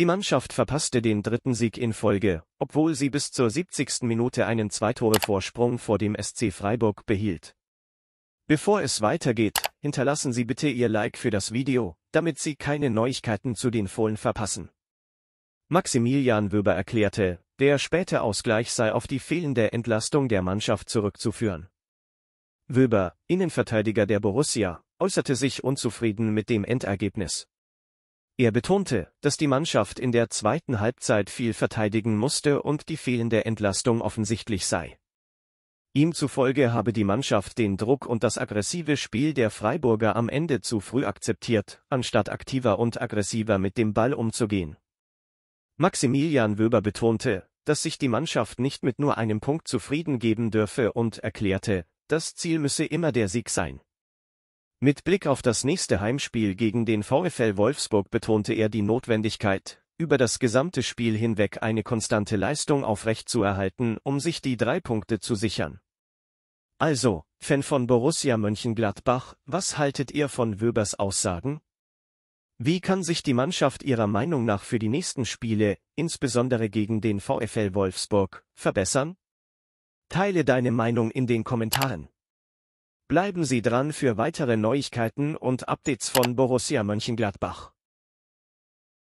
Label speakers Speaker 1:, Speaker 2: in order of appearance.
Speaker 1: Die Mannschaft verpasste den dritten Sieg in Folge, obwohl sie bis zur 70. Minute einen Zweitore-Vorsprung vor dem SC Freiburg behielt. Bevor es weitergeht, hinterlassen Sie bitte Ihr Like für das Video, damit Sie keine Neuigkeiten zu den Fohlen verpassen. Maximilian Wöber erklärte, der späte Ausgleich sei auf die fehlende Entlastung der Mannschaft zurückzuführen. Wöber, Innenverteidiger der Borussia, äußerte sich unzufrieden mit dem Endergebnis. Er betonte, dass die Mannschaft in der zweiten Halbzeit viel verteidigen musste und die fehlende Entlastung offensichtlich sei. Ihm zufolge habe die Mannschaft den Druck und das aggressive Spiel der Freiburger am Ende zu früh akzeptiert, anstatt aktiver und aggressiver mit dem Ball umzugehen. Maximilian Wöber betonte, dass sich die Mannschaft nicht mit nur einem Punkt zufrieden geben dürfe und erklärte, das Ziel müsse immer der Sieg sein. Mit Blick auf das nächste Heimspiel gegen den VfL Wolfsburg betonte er die Notwendigkeit, über das gesamte Spiel hinweg eine konstante Leistung aufrechtzuerhalten, um sich die drei Punkte zu sichern. Also, Fan von Borussia Mönchengladbach, was haltet ihr von Wöbers Aussagen? Wie kann sich die Mannschaft Ihrer Meinung nach für die nächsten Spiele, insbesondere gegen den VfL Wolfsburg, verbessern? Teile deine Meinung in den Kommentaren. Bleiben Sie dran für weitere Neuigkeiten und Updates von Borussia Mönchengladbach.